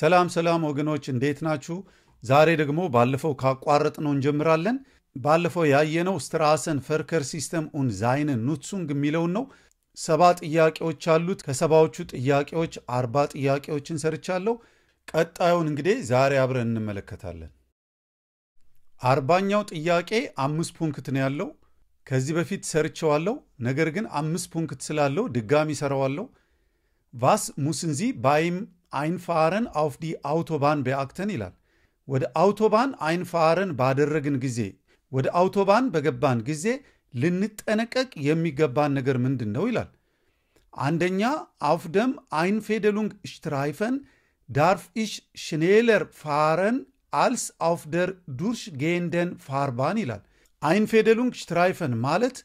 ሰላም ሰላም ወገኖች እንዴት ናችሁ? ዛሬ ደግሞ ባለፈው ካቋረጥ ነው እንጀምራለን። ባለፈው ያየነው ስትራሰን ፈርከር ሲስተም ኡን ዛይን ኑትሱንግ የሚለውን ነው። ሰባ ጥያቄዎች አሉት። ከሰባዎቹ ጥያቄዎች አርባ ጥያቄዎችን ሰርቻለሁ። ቀጣዩን እንግዲህ ዛሬ አብረን እንመለከታለን። አርባኛው ጥያቄ አምስት ፑንክት ነው ያለው። ከዚህ በፊት ሰርቸዋለሁ፣ ነገር ግን አምስት ፑንክት ስላለው ድጋሚ ሰራዋለሁ። ቫስ ሙስንዚ ባይም einfahren auf die አውቶባን ቢአክተን ይላል። ወደ አውቶባን አይንፋርን ባደረግን ጊዜ ወደ አውቶባን በገባን ጊዜ ልንጠነቀቅ የሚገባን ነገር ምንድን ነው ይላል። አንደኛ አፍደም አይንፌደሉንግ ሽትራይፈን ዳርፍ ኢሽ ሽኔለር ፋረን አልስ አፍ ደር ዱርሽ ጌንደን ፋርባን ይላል። አይንፌደሉንግ ሽትራይፈን ማለት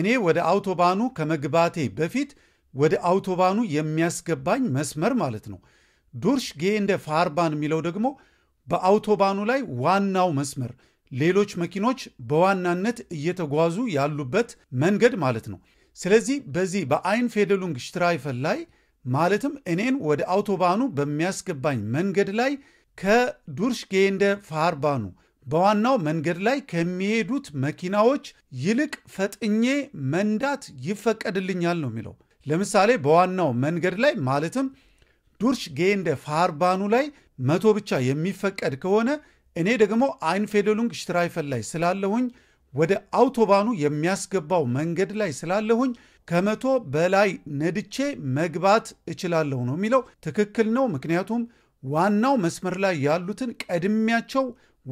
እኔ ወደ አውቶባኑ ከመግባቴ በፊት ወደ አውቶባኑ የሚያስገባኝ መስመር ማለት ነው። ዱርሽ ጌንደ ፋርባን የሚለው ደግሞ በአውቶባኑ ላይ ዋናው መስመር ሌሎች መኪኖች በዋናነት እየተጓዙ ያሉበት መንገድ ማለት ነው። ስለዚህ በዚህ በአይን ፌደሉንግ ሽትራይፈል ላይ ማለትም እኔን ወደ አውቶባኑ በሚያስገባኝ መንገድ ላይ ከዱርሽ ጌንደ ፋርባኑ በዋናው መንገድ ላይ ከሚሄዱት መኪናዎች ይልቅ ፈጥኜ መንዳት ይፈቀድልኛል ነው የሚለው። ለምሳሌ በዋናው መንገድ ላይ ማለትም ዱርሽ ጌንደ ፋርባኑ ላይ መቶ ብቻ የሚፈቀድ ከሆነ እኔ ደግሞ አይንፌደሉንግ ሽትራይፈል ላይ ስላለሁኝ ወደ አውቶባኑ የሚያስገባው መንገድ ላይ ስላለሁኝ ከመቶ በላይ ነድቼ መግባት እችላለሁ ነው የሚለው። ትክክል ነው። ምክንያቱም ዋናው መስመር ላይ ያሉትን ቀድሚያቸው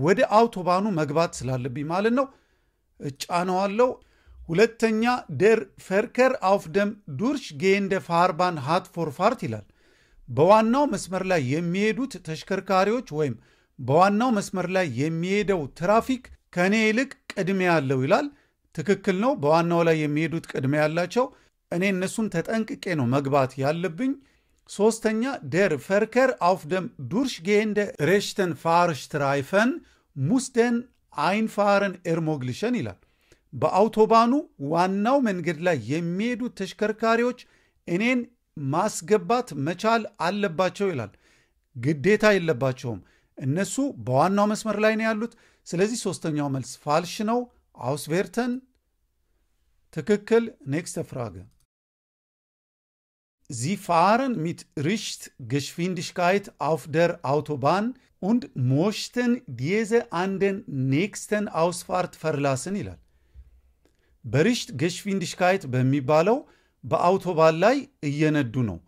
ወደ አውቶባኑ መግባት ስላለብኝ ማለት ነው። እጫነዋለሁ። ሁለተኛ ደር ፈርከር አውፍ ደም ዱርሽ ጌንደ ፋርባን ሃት ፎር ፋርት ይላል። በዋናው መስመር ላይ የሚሄዱት ተሽከርካሪዎች ወይም በዋናው መስመር ላይ የሚሄደው ትራፊክ ከእኔ ይልቅ ቅድሚያ ያለው ይላል። ትክክል ነው። በዋናው ላይ የሚሄዱት ቅድሚያ ያላቸው፣ እኔ እነሱን ተጠንቅቄ ነው መግባት ያለብኝ። ሶስተኛ ደር ፈርከር አውፍ ደም ጌንደ ሬሽተን ፋርሽትራይፈን ሙስደን አይንፋርን ኤርሞግልሸን ይላል። በአውቶባኑ ዋናው መንገድ ላይ የሚሄዱት ተሽከርካሪዎች እኔን ማስገባት መቻል አለባቸው ይላል። ግዴታ የለባቸውም። እነሱ በዋናው መስመር ላይ ነው ያሉት። ስለዚህ ሶስተኛው መልስ ፋልሽ ነው። አውስቬርተን ትክክል። ኔክስት ፍራገ ዚ ፋርን ሚት ሪሽት ገሽፊንድሽካይት አውፍ ደር አውቶባን ኡንድ ሞሽተን ዲዘ አንደን ኔክስተን አውስፋርት ፈርላስን ይላል። በሪሽት ገሽፊንድሽካይት በሚባለው በአውቶባን ላይ እየነዱ ነው።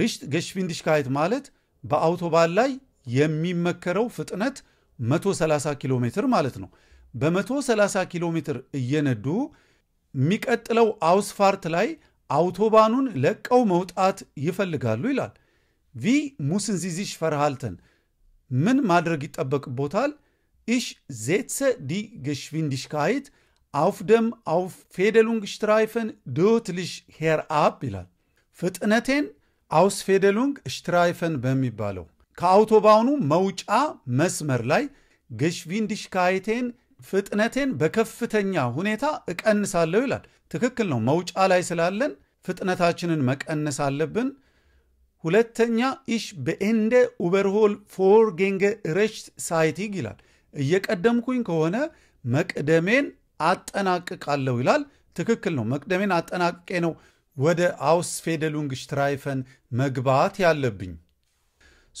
ሪሽት ገሽቪንዲሽካይት ማለት በአውቶባን ላይ የሚመከረው ፍጥነት 130 ኪሎ ሜትር ማለት ነው። በ130 ኪሎ ሜትር እየነዱ የሚቀጥለው አውስፋርት ላይ አውቶባኑን ለቀው መውጣት ይፈልጋሉ ይላል። ቪ ሙስን ዚዚሽ ፈርሃልተን ምን ማድረግ ይጠበቅቦታል? ኢሽ ዜትሰ ዲ ገሽቪንዲሽካይት auf dem auf Fädelungsstreifen deutlich herab ይላል። ፍጥነቴን አውስፌደሉንግ ስትራይፈን በሚባለው ከአውቶባኑ መውጫ መስመር ላይ ገሽቪንዲሽካይቴን ፍጥነቴን በከፍተኛ ሁኔታ እቀንሳለሁ ይላል። ትክክል ነው። መውጫ ላይ ስላለን ፍጥነታችንን መቀነስ አለብን። ሁለተኛ ኢሽ በኤንደ ኡበርሆል ፎር ጌንገ ረሽት ሳይቲግ ይላል። እየቀደምኩኝ ከሆነ መቅደሜን አጠናቅቃለሁ ይላል። ትክክል ነው። መቅደሜን አጠናቅቄ ነው ወደ አውስ አውስፌደሉንግ ሽትራይፈን መግባት ያለብኝ።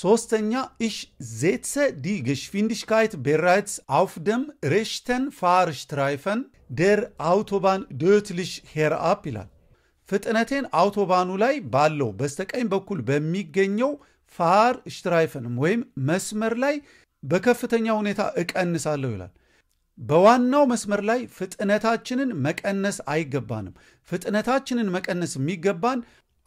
ሶስተኛ እሽ ዜትሰ ዲ ገሽፊንድሽካይት ቤራይትስ አውፍ ደም ሬሽተን ፋር ሽትራይፈን ደር አውቶባን ዶትልሽ ሄር አፕ ይላል። ፍጥነቴን አውቶባኑ ላይ ባለው በስተቀኝ በኩል በሚገኘው ፋር ሽትራይፈንም ወይም መስመር ላይ በከፍተኛ ሁኔታ እቀንሳለሁ ይላል። በዋናው መስመር ላይ ፍጥነታችንን መቀነስ አይገባንም። ፍጥነታችንን መቀነስ የሚገባን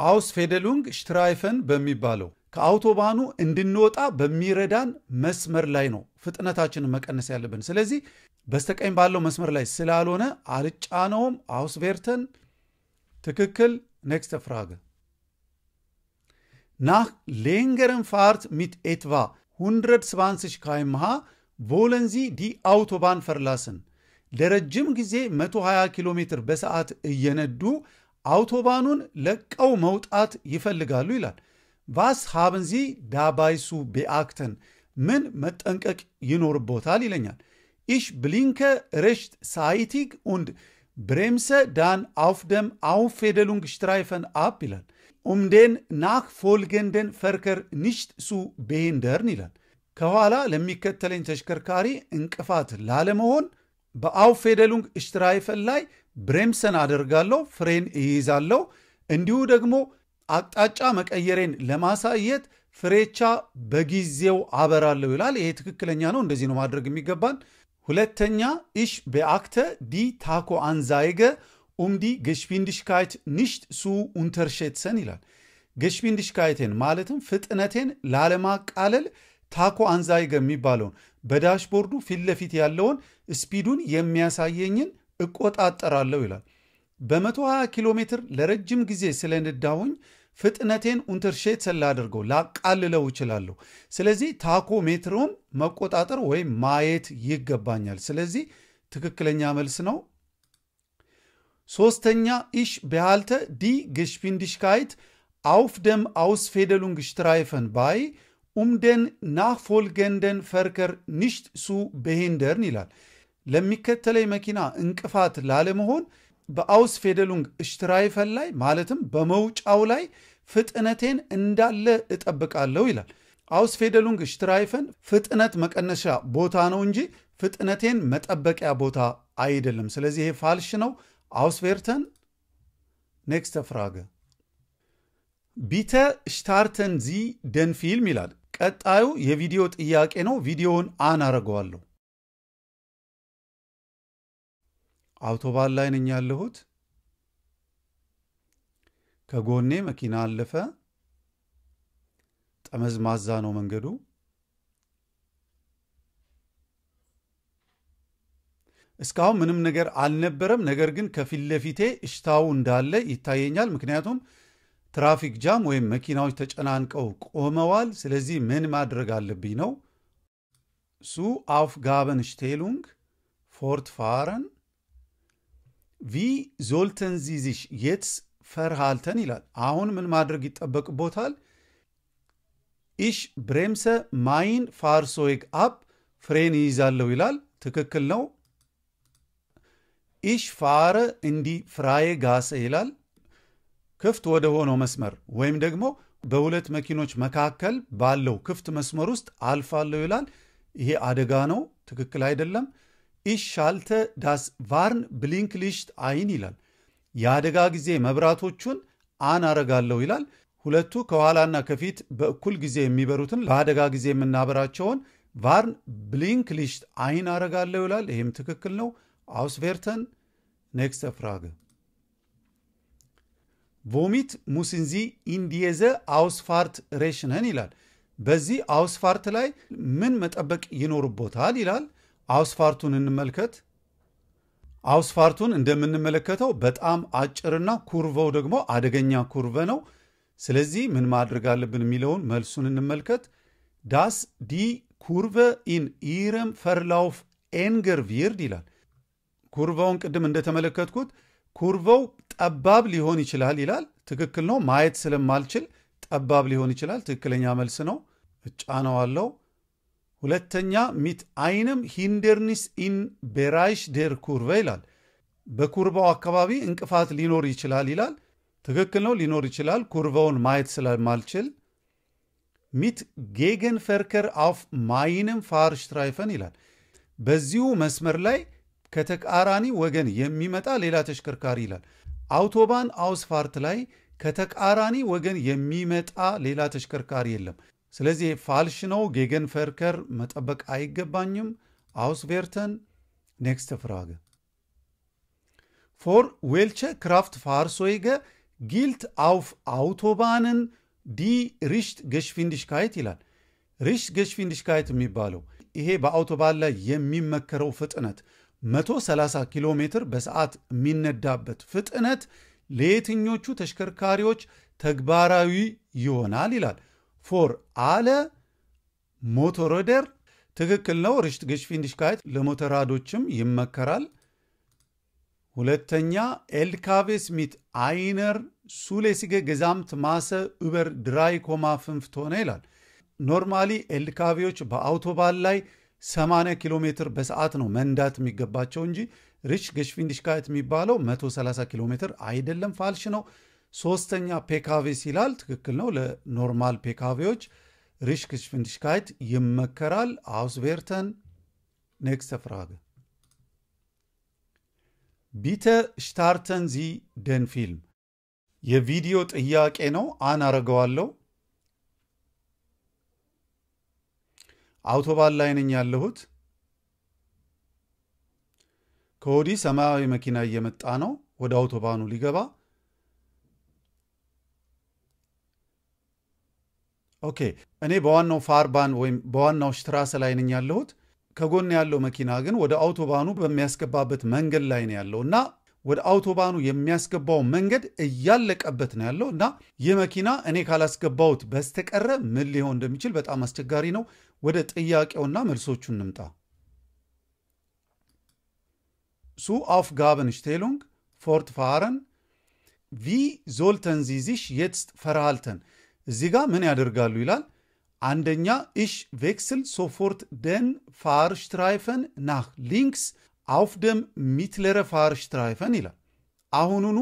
አውስ ፌደሉንግ ሽትራይፈን በሚባለው ከአውቶባኑ እንድንወጣ በሚረዳን መስመር ላይ ነው ፍጥነታችንን መቀነስ ያለብን። ስለዚህ በስተቀኝ ባለው መስመር ላይ ስላልሆነ አልጫነውም። አውስ ቬርተን ትክክል። ኔክስት ፍራገ ናህ ሌንገርን ፋርት ሚት ኤትቫ ሁንድረድ ስባንስሽ ካይምሃ wollen Sie die Autobahn verlassen? ለረጅም ጊዜ 120 ኪሎ ሜትር በሰዓት እየነዱ አውቶባኑን ለቀው መውጣት ይፈልጋሉ ይላል። ቫስ ሀብን ዚ ዳባይሱ ቤአክተን ምን መጠንቀቅ ይኖርቦታል ይለኛል። ኢሽ ብሊንከ ሬሽት ሳይቲግ ኡንድ ብሬምሰ ዳን አውፍ ደም አውፍ ፌደሉንግ ሽትራይፈን አፕ ይላል ኡም ዴን ናክ ፎልገንደን ፈርከር ንሽት ሱ ቤሄንደርን ይላል ከኋላ ለሚከተለኝ ተሽከርካሪ እንቅፋት ላለመሆን በአው ፌደሉንግ እሽትራይፈን ላይ ብሬምሰን አደርጋለሁ፣ ፍሬን እይዛለሁ። እንዲሁ ደግሞ አቅጣጫ መቀየሬን ለማሳየት ፍሬቻ በጊዜው አበራለሁ ይላል። ይሄ ትክክለኛ ነው። እንደዚህ ነው ማድረግ የሚገባን። ሁለተኛ ኢሽ በአክተ ዲ ታኮ አንዛይገ ኡምዲ ዲ ገሽቢንድሽካይት ኒሽት ሱ ኡንተርሼትሰን ይላል። ገሽቢንድሽካይቴን ማለትም ፍጥነቴን ላለማቃለል ታኮ አንዛይገ የሚባለውን በዳሽቦርዱ ፊት ለፊት ያለውን ስፒዱን የሚያሳየኝን እቆጣጠራለሁ ይላል። በ120 ኪሎ ሜትር ለረጅም ጊዜ ስለነዳሁኝ ፍጥነቴን ኡንተርሼት ስላደርገው ላቃልለው እችላለሁ። ስለዚህ ታኮ ሜትሮን መቆጣጠር ወይም ማየት ይገባኛል። ስለዚህ ትክክለኛ መልስ ነው። ሶስተኛ ኢሽ በሃልተ ዲ ግሽፊንድሽካይት አውፍ ደም አውስ ፌደሉን ባይ um den nachfolgenden Verkehr nicht zu behindern ይላል። ለሚከተለኝ መኪና እንቅፋት ላለመሆን በአውስፌደሉንግ ሽትራይፈን ላይ ማለትም በመውጫው ላይ ፍጥነቴን እንዳለ እጠብቃለሁ ይላል። አውስፌደሉንግ እሽትራይፈን ፍጥነት መቀነሻ ቦታ ነው እንጂ ፍጥነቴን መጠበቂያ ቦታ አይደለም። ስለዚህ ይሄ ፋልሽ ነው። አውስቬርተን ኔክስተ ፍራገ ቢተ ሽታርተን ዚ ደን ፊልም ይላል ቀጣዩ የቪዲዮ ጥያቄ ነው። ቪዲዮውን አን አረገዋለሁ። አውቶባን ላይ ነኝ ያለሁት። ከጎኔ መኪና አለፈ። ጠመዝማዛ ነው መንገዱ። እስካሁን ምንም ነገር አልነበረም። ነገር ግን ከፊት ለፊቴ እሽታው እንዳለ ይታየኛል። ምክንያቱም ትራፊክ ጃም ወይም መኪናዎች ተጨናንቀው ቆመዋል። ስለዚህ ምን ማድረግ አለብኝ ነው ሱ አፍጋበን ሽቴሉንግ ፋረን ቪ ዞልተን ዚዚሽ የትስ ፈርሃልተን ይላል። አሁን ምን ማድረግ ይጠበቅቦታል? ኢሽ ብሬምሰ ማይን ፋርሶግ አፕ ፍሬን ይይዛለሁ ይላል። ትክክል ነው። ኢሽ ፋረ እንዲ ፍራዬ ጋሰ ይላል። ክፍት ወደ ሆነው መስመር ወይም ደግሞ በሁለት መኪኖች መካከል ባለው ክፍት መስመር ውስጥ አልፋለሁ ይላል። ይሄ አደጋ ነው፣ ትክክል አይደለም። ኢሽ ሻልተ ዳስ ቫርን ብሊንክሊሽት አይን ይላል። የአደጋ ጊዜ መብራቶቹን አን አረጋለሁ ይላል። ሁለቱ ከኋላና ከፊት በእኩል ጊዜ የሚበሩትን በአደጋ ጊዜ የምናበራቸውን ቫርን ብሊንክሊሽት አይን አረጋለሁ ይላል። ይህም ትክክል ነው። አውስቬርተን ኔክስተ ፍራግ ቮሚት ሙስንዚ ኢንዲየዘ አውስፋርት ሬሽነን ይላል። በዚህ አውስፋርት ላይ ምን መጠበቅ ይኖርቦታል ይላል። አውስፋርቱን እንመልከት። አውስፋርቱን እንደምንመለከተው በጣም አጭርና ኩርቨው ደግሞ አደገኛ ኩርቨ ነው። ስለዚህ ምን ማድረግ አለብን የሚለውን መልሱን እንመልከት። ዳስ ዲ ኩርቨ ኢን ኢረም ፈርላውፍ ኤንገር ቪርድ ይላል። ኩርበውን ቅድም እንደተመለከትኩት ኩርበው ጠባብ ሊሆን ይችላል ይላል። ትክክል ነው። ማየት ስለማልችል ጠባብ ሊሆን ይችላል። ትክክለኛ መልስ ነው። አለው ሁለተኛ ሚት አይንም ሂንደርኒስ ኢን ቤራይሽ ደር ኩርቨ ይላል። በኩርባው አካባቢ እንቅፋት ሊኖር ይችላል ይላል። ትክክል ነው። ሊኖር ይችላል። ኩርባውን ማየት ስለማልችል ሚት ጌገን ፈርከር አፍ ማይንም ሽትራይፈን ይላል። በዚሁ መስመር ላይ ከተቃራኒ ወገን የሚመጣ ሌላ ተሽከርካሪ ይላል። አውቶባን አውስፋርት ላይ ከተቃራኒ ወገን የሚመጣ ሌላ ተሽከርካሪ የለም። ስለዚህ ፋልሽ ነው። ጌገን ፈርከር መጠበቅ አይገባኝም። አውስቬርተን ኔክስት ፍራገ ፎር ዌልቸ ክራፍት ፋርሶይገ ጊልት አውፍ አውቶባንን ዲ ሪሽት ገሽፊንድሽካይት ይላል። ሪሽት ገሽፊንድሽካይት የሚባለው ይሄ በአውቶባን ላይ የሚመከረው ፍጥነት 130 ኪሎ ሜትር በሰዓት የሚነዳበት ፍጥነት ለየትኞቹ ተሽከርካሪዎች ተግባራዊ ይሆናል ይላል። ፎር አለ ሞቶሮደር ትክክል ነው። ርሽት ገሽፊንዲሽካይት ለሞተራዶችም ይመከራል። ሁለተኛ ኤልካቬስ ሚት አይነር ሱሌሲገ ገዛምት ማሰ ኡበር ድራይ ኮማ ፍንፍት ሆነ ይላል። ኖርማሊ ኤልካቬዎች በአውቶባን ላይ 80 ኪሎ ሜትር በሰዓት ነው መንዳት የሚገባቸው እንጂ ሪች ገሽፊንዲሽካየት የሚባለው 130 ኪሎ ሜትር አይደለም፣ ፋልሽ ነው። ሶስተኛ ፔካቬስ ይላል፣ ትክክል ነው። ለኖርማል ፔካቬዎች ሪች ገሽፊንዲሽካየት ይመከራል። አውስቬርተን ኔክስት ፍራገ ቢተ ሽታርተን ዚ ደን ፊልም የቪዲዮ ጥያቄ ነው። አን አረገዋለው አውቶባን ላይ ነኝ ያለሁት። ከወዲህ ሰማያዊ መኪና እየመጣ ነው፣ ወደ አውቶባኑ ሊገባ። ኦኬ፣ እኔ በዋናው ፋርባን ወይም በዋናው ሽትራስ ላይ ነኝ ያለሁት። ከጎን ያለው መኪና ግን ወደ አውቶባኑ በሚያስገባበት መንገድ ላይ ነው ያለው እና ወደ አውቶባኑ የሚያስገባው መንገድ እያለቀበት ነው ያለው እና ይህ መኪና እኔ ካላስገባሁት በስተቀረ ምን ሊሆን እንደሚችል በጣም አስቸጋሪ ነው። ወደ ጥያቄውና መልሶቹ እንምጣ። ሱ ጋብን ሽቴሉንግ ፎርት ፋረን ቪ ዞልተን ዚዚሽ የትስጥ ፈርሃልተን። እዚ ጋ ምን ያደርጋሉ ይላል። አንደኛ እሽ ቬክስል ሶፎርት ደን ፋር ሽትራይፈን ናህ ሊንክስ አውፍ ደም ሚትለረ ፋር ሽትራይፈን ይላል። አሁኑኑ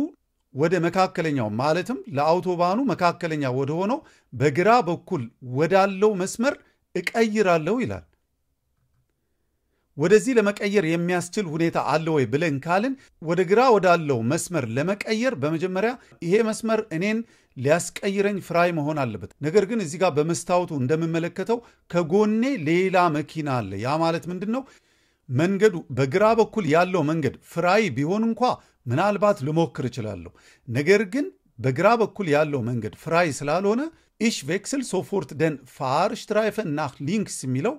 ወደ መካከለኛው ማለትም ለአውቶባኑ መካከለኛ ወደ ሆነው በግራ በኩል ወዳለው መስመር እቀይራለሁ ይላል። ወደዚህ ለመቀየር የሚያስችል ሁኔታ አለ ወይ ብለን ካልን ወደ ግራ ወዳለው መስመር ለመቀየር በመጀመሪያ ይሄ መስመር እኔን ሊያስቀይረኝ ፍራይ መሆን አለበት። ነገር ግን እዚህ ጋር በመስታወቱ እንደምመለከተው ከጎኔ ሌላ መኪና አለ። ያ ማለት ምንድን ነው? መንገዱ በግራ በኩል ያለው መንገድ ፍራይ ቢሆን እንኳ ምናልባት ልሞክር እችላለሁ። ነገር ግን በግራ በኩል ያለው መንገድ ፍራይ ስላልሆነ ኢሽ ቬክስል ሶፎርት ደን ፋርሽትራይፈን ናህ ሊንክስ የሚለው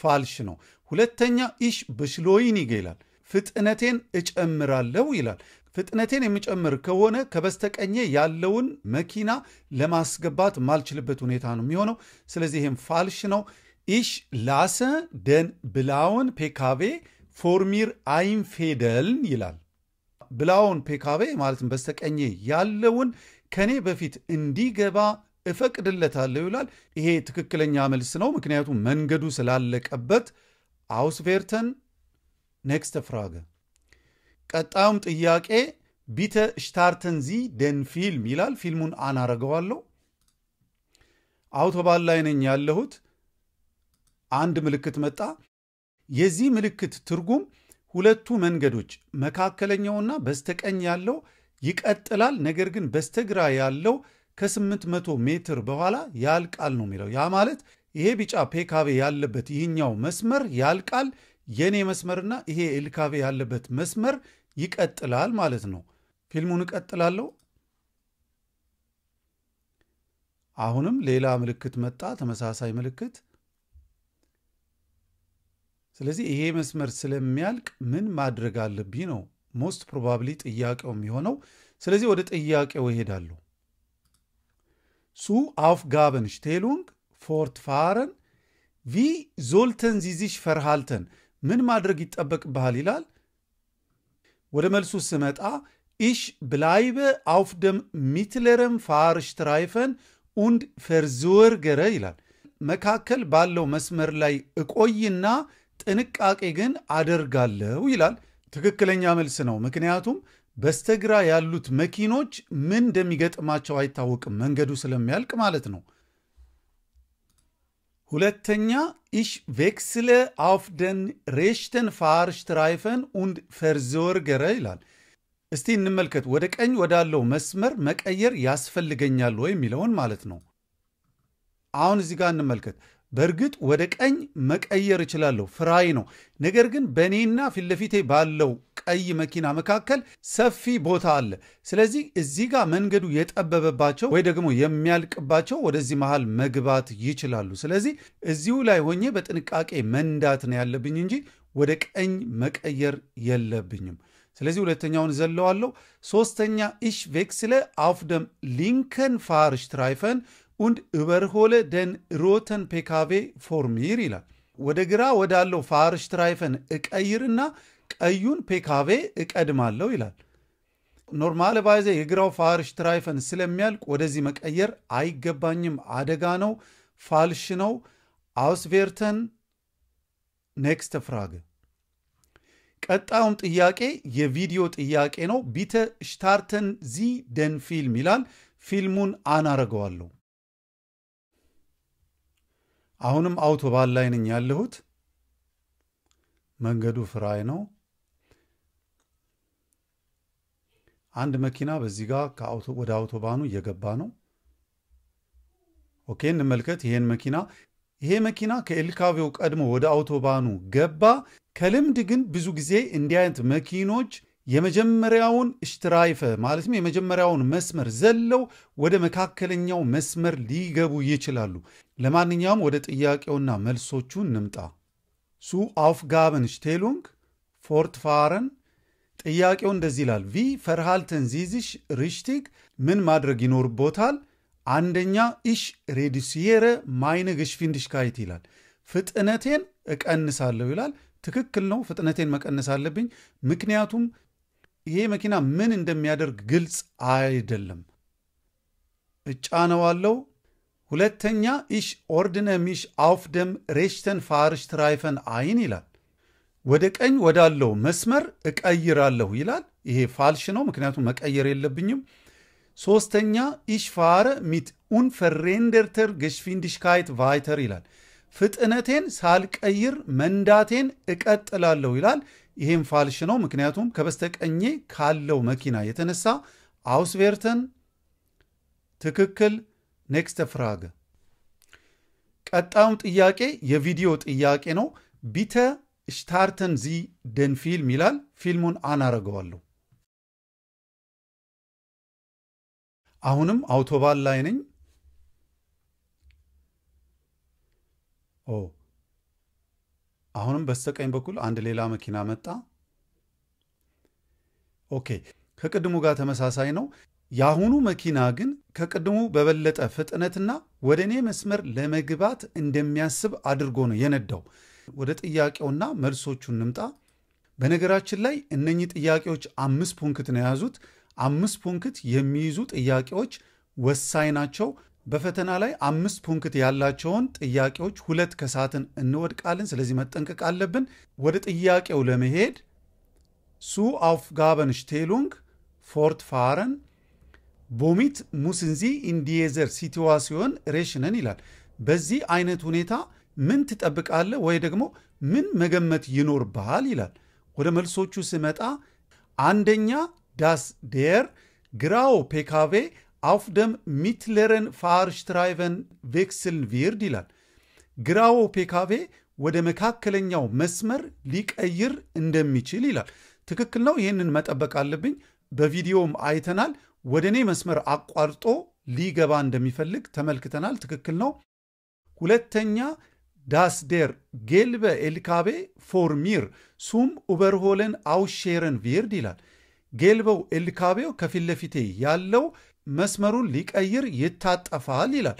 ፋልሽ ነው። ሁለተኛ ኢሽ ብሽሎይኒግ ይላል፣ ፍጥነቴን እጨምራለሁ ይላል። ፍጥነቴን የሚጨምር ከሆነ ከበስተቀኜ ያለውን መኪና ለማስገባት ማልችልበት ሁኔታ ነው የሚሆነው። ስለዚህ ይህም ፋልሽ ነው። ኢሽ ላሰ ደን ብላውን ፔካቤ ፎርሚር አይንፌደልን ይላል። ብላውን ፔካቤ ማለትም በስተቀኜ ያለውን ከኔ በፊት እንዲገባ እፈቅድለታለሁ ይላል። ይሄ ትክክለኛ መልስ ነው፣ ምክንያቱም መንገዱ ስላለቀበት። አውስቬርተን ኔክስት ፍራገ። ቀጣዩም ጥያቄ ቢተ ዚ ደን ፊልም ይላል። ፊልሙን አናረገዋለሁ። አውቶባን ላይ ነኝ ያለሁት። አንድ ምልክት መጣ። የዚህ ምልክት ትርጉም ሁለቱ መንገዶች መካከለኛውና በስተቀኝ ያለው ይቀጥላል፣ ነገር ግን በስተግራ ያለው ከ800 ሜትር በኋላ ያልቃል ነው የሚለው። ያ ማለት ይሄ ቢጫ ፔካቤ ያለበት ይህኛው መስመር ያልቃል፣ የኔ መስመርና ይሄ ኤልካቤ ያለበት መስመር ይቀጥላል ማለት ነው። ፊልሙን እቀጥላለሁ። አሁንም ሌላ ምልክት መጣ፣ ተመሳሳይ ምልክት። ስለዚህ ይሄ መስመር ስለሚያልቅ ምን ማድረግ አለብኝ ነው ሞስት ፕሮባብሊ ጥያቄው የሚሆነው። ስለዚህ ወደ ጥያቄው እሄዳለሁ። zu Aufgaben Stellung fortfahren ቪ ዞልተን ዚዚሽ ፈርሃልተን ምን ማድረግ ይጠበቅብሃል ይላል። ወደ መልሱ ስመጣ ኢሽ ብላይበ አውፍ ደም ሚትለረም ፋርሽትራይፈን ኡንድ ፈርዝወርገረ ይላል። መካከል ባለው መስመር ላይ እቆይና ጥንቃቄ ግን አደርጋለሁ ይላል። ትክክለኛ መልስ ነው። ምክንያቱም በስተግራ ያሉት መኪኖች ምን እንደሚገጥማቸው አይታወቅም፣ መንገዱ ስለሚያልቅ ማለት ነው። ሁለተኛ ኢሽ ቬክስለ አፍ ደን ሬሽተን ሽትራይፈን ኡንድ ፈርዘወርገረ ይላል። እስቲ እንመልከት፣ ወደ ቀኝ ወዳለው መስመር መቀየር ያስፈልገኛል ወይ የሚለውን ማለት ነው። አሁን እዚህ ጋር እንመልከት። በእርግጥ ወደ ቀኝ መቀየር እችላለሁ፣ ፍራይ ነው። ነገር ግን በእኔና ፊትለፊቴ ባለው ቀይ መኪና መካከል ሰፊ ቦታ አለ። ስለዚህ እዚህ ጋር መንገዱ የጠበበባቸው ወይ ደግሞ የሚያልቅባቸው ወደዚህ መሃል መግባት ይችላሉ። ስለዚህ እዚሁ ላይ ሆኜ በጥንቃቄ መንዳት ነው ያለብኝ እንጂ ወደ ቀኝ መቀየር የለብኝም። ስለዚህ ሁለተኛውን ዘለዋለሁ። ሶስተኛ ኢሽ ቬክስለ አፍ ደም ሊንከን ፋርሽ ትራይፈን und እበርሆለ ደን ሮተን PKW vor ይላል። ወደ ግራ ወዳለው ፋርሽትራይፈን እቀይርና ቀዩን ፔካቬ እቀድማለሁ ይላል። ኖርማል ባይዘ የግራው ፋርሽትራይፈን ስለሚያልቅ ወደዚህ መቀየር አይገባኝም፣ አደጋ ነው፣ ፋልሽ ነው። አውስቬርተን ኔክስት ፍራግ ቀጣዩም ጥያቄ የቪዲዮ ጥያቄ ነው። ቢተ ሽታርተን ዚ ደን ፊልም ይላል። ፊልሙን አናረገዋለሁ። አሁንም አውቶባን ላይ ነኝ ያለሁት። መንገዱ ፍራይ ነው። አንድ መኪና በዚህ ጋር ወደ አውቶባኑ እየገባ ነው። ኦኬ እንመልከት ይሄን መኪና። ይሄ መኪና ከኤልካቬው ቀድሞ ወደ አውቶባኑ ገባ። ከልምድ ግን ብዙ ጊዜ እንዲህ አይነት መኪኖች የመጀመሪያውን ሽትራይፈ ማለትም የመጀመሪያውን መስመር ዘለው ወደ መካከለኛው መስመር ሊገቡ ይችላሉ። ለማንኛውም ወደ ጥያቄውና መልሶቹ እንምጣ። ሱ አውፍጋብን ሽቴሉንግ ፎርትፋረን ጥያቄው እንደዚህ ይላል። ቪ ፈርሃልተን ዚዚሽ ሪሽቲግ ምን ማድረግ ይኖርቦታል? አንደኛ ኢሽ ሬዲሲየረ ማይነ ገሽፊንድሽካይት ይላል። ፍጥነቴን እቀንሳለሁ ይላል። ትክክል ነው። ፍጥነቴን መቀነስ አለብኝ። ምክንያቱም ይሄ መኪና ምን እንደሚያደርግ ግልጽ አይደለም። እጫነዋለው። ሁለተኛ ኢሽ ኦርድነ ሚሽ አውፍደም ሬሽተን ፋርሽ ትራይፈን አይን ይላል። ወደ ቀኝ ወዳለው መስመር እቀይራለሁ ይላል። ይሄ ፋልሽ ነው፣ ምክንያቱም መቀየር የለብኝም። ሶስተኛ ኢሽ ፋረ ሚት ኡንፈሬንደርተር ገሽፊንድሽካይት ቫይተር ይላል። ፍጥነቴን ሳልቀይር መንዳቴን እቀጥላለሁ ይላል። ይሄም ፋልሽ ነው። ምክንያቱም ከበስተቀኜ ካለው መኪና የተነሳ አውስቬርተን ትክክል። ኔክስት ፍራግ። ቀጣዩም ጥያቄ የቪዲዮ ጥያቄ ነው። ቢተ ሽታርተን ዚ ደን ፊልም ይላል። ፊልሙን አናረገዋለሁ። አሁንም አውቶባል ላይ ነኝ። አሁንም በስተቀኝ በኩል አንድ ሌላ መኪና መጣ። ኦኬ ከቅድሙ ጋር ተመሳሳይ ነው። የአሁኑ መኪና ግን ከቅድሙ በበለጠ ፍጥነትና ወደ እኔ መስመር ለመግባት እንደሚያስብ አድርጎ ነው የነዳው። ወደ ጥያቄውና መልሶቹን እንምጣ። በነገራችን ላይ እነኚህ ጥያቄዎች አምስት ፑንክት ነው የያዙት። አምስት ፑንክት የሚይዙ ጥያቄዎች ወሳኝ ናቸው። በፈተና ላይ አምስት ፑንክት ያላቸውን ጥያቄዎች ሁለት ከሳትን እንወድቃለን። ስለዚህ መጠንቀቅ አለብን። ወደ ጥያቄው ለመሄድ ሱ አውፍ ጋበን ሽቴሉንግ ፎርት ፋረን ቦሚት ሙስንዚ ኢንዲየዘር ሲትዋሲዮን ሬሽነን ይላል። በዚህ አይነት ሁኔታ ምን ትጠብቃለህ ወይ ደግሞ ምን መገመት ይኖርብሃል ይላል። ወደ መልሶቹ ስመጣ አንደኛ ዳስ ዴር ግራው ፔካቬ auf dem mittleren ፋርሽትራይቨን ቬክስል ቪርድ ይላል። ግራው ፔካቬ ወደ መካከለኛው መስመር ሊቀይር እንደሚችል ይላል። ትክክል ነው። ይህንን መጠበቅ አለብኝ። በቪዲዮም አይተናል። ወደ እኔ መስመር አቋርጦ ሊገባ እንደሚፈልግ ተመልክተናል። ትክክል ነው። ሁለተኛ ዳስዴር ጌልበ ኤልካቤ ፎርሚር ሱም ኡበርሆለን አውሼረን ቪርድ ይላል። ጌልበው ኤልካቤው ከፊት ለፊቴ ያለው መስመሩን ሊቀይር ይታጠፋል ይላል።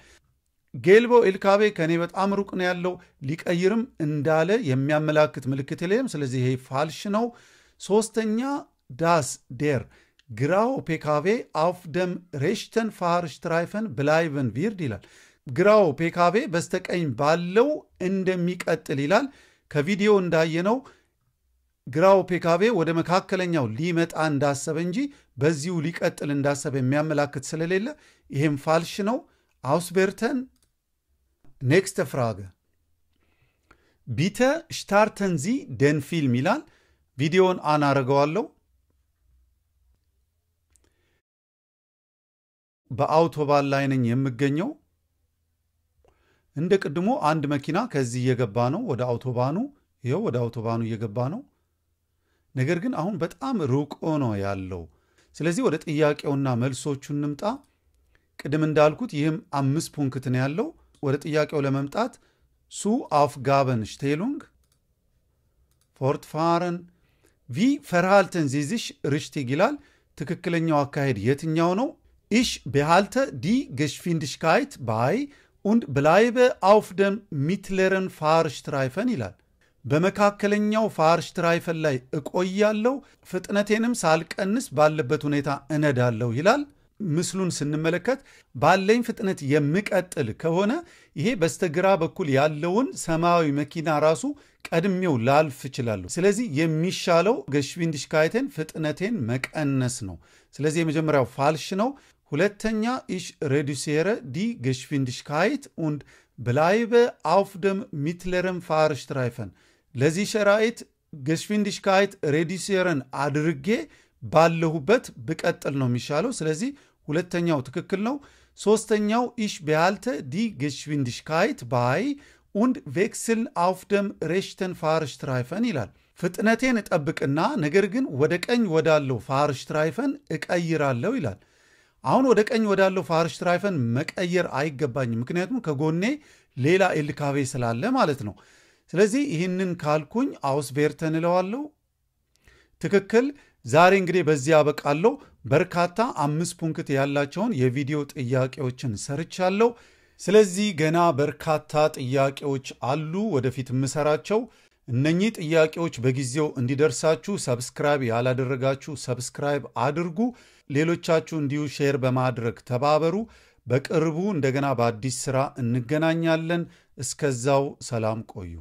ጌልቦ ኤልካቤ ከእኔ በጣም ሩቅ ነው ያለው ሊቀይርም እንዳለ የሚያመላክት ምልክት የለም። ስለዚህ ይሄ ፋልሽ ነው። ሶስተኛ ዳስ ዴር ግራው ፔካቬ አፍ ደም ሬሽተን ፋር ሽትራይፈን ብላይቨን ቪርድ ይላል። ግራው ፔካቬ በስተቀኝ ባለው እንደሚቀጥል ይላል። ከቪዲዮ እንዳየነው ግራው ፔካቤ ወደ መካከለኛው ሊመጣ እንዳሰበ እንጂ በዚሁ ሊቀጥል እንዳሰበ የሚያመላክት ስለሌለ ይሄም ፋልሽ ነው። አውስቤርተን ኔክስት ፍራገ ቢተ ሽታርተን ዚ ደን ፊልም ይላል። ቪዲዮን አን አረገዋለሁ። በአውቶባን ላይ ነኝ የምገኘው። እንደ ቅድሞ አንድ መኪና ከዚህ እየገባ ነው። ወደ አውቶባኑ ይኸው፣ ወደ አውቶባኑ እየገባ ነው። ነገር ግን አሁን በጣም ሩቆ ነው ያለው። ስለዚህ ወደ ጥያቄውና መልሶቹ እንምጣ። ቅድም እንዳልኩት ይህም አምስት ፑንክት ነው ያለው። ወደ ጥያቄው ለመምጣት ሱ አፍ ጋበን ሽቴሉንግ ፎርትፋረን ቪ ፈርሃልተን ዚዚሽ ርሽቲግ ይላል። ትክክለኛው አካሄድ የትኛው ነው? ኢሽ በሃልተ ዲ ገሽፊንድሽካይት ባይ ኡንድ ብላይበ አውፍ ሚትለረን ፋርሽትራይፈን ይላል። በመካከለኛው ፋርሽ ትራይፈል ላይ እቆያለሁ፣ ፍጥነቴንም ሳልቀንስ ባለበት ሁኔታ እነዳለሁ ይላል። ምስሉን ስንመለከት ባለኝ ፍጥነት የምቀጥል ከሆነ ይሄ በስተግራ በኩል ያለውን ሰማያዊ መኪና ራሱ ቀድሜው ላልፍ እችላለሁ። ስለዚህ የሚሻለው ገሽቪንድሽካይቴን ፍጥነቴን መቀነስ ነው። ስለዚህ የመጀመሪያው ፋልሽ ነው። ሁለተኛ ኢሽ ሬዱሴረ ዲ ገሽቪንድሽካይት und ብላይበ አውፍደም dem mittleren Fahrstreifen ለዚህ ሸራይት ገሽፊንዲሽካይት ሬዲሴርን አድርጌ ባለሁበት ብቀጥል ነው የሚሻለው። ስለዚህ ሁለተኛው ትክክል ነው። ሶስተኛው ኢሽ ቢያልተ ዲ ገሽቪንዲሽካይት ባይ ኡንድ ቬክስል አውፍ ደም ሬሽተን ፋርሽትራይፈን ይላል። ፍጥነቴን እጠብቅና ነገር ግን ወደ ቀኝ ወዳለው ፋርሽትራይፈን እቀይራለሁ ይላል። አሁን ወደ ቀኝ ወዳለው ፋርሽትራይፈን መቀየር አይገባኝም፣ ምክንያቱም ከጎኔ ሌላ ኤልካቬ ስላለ ማለት ነው። ስለዚህ ይህንን ካልኩኝ አውስቤርተን እለዋለሁ። ትክክል። ዛሬ እንግዲህ በዚህ አበቃለሁ። በርካታ አምስት ፑንክት ያላቸውን የቪዲዮ ጥያቄዎችን ሰርቻለሁ። ስለዚህ ገና በርካታ ጥያቄዎች አሉ ወደፊት የምሰራቸው። እነኚህ ጥያቄዎች በጊዜው እንዲደርሳችሁ ሰብስክራይብ ያላደረጋችሁ ሰብስክራይብ አድርጉ። ሌሎቻችሁ እንዲሁ ሼር በማድረግ ተባበሩ። በቅርቡ እንደገና በአዲስ ስራ እንገናኛለን። እስከዛው ሰላም ቆዩ።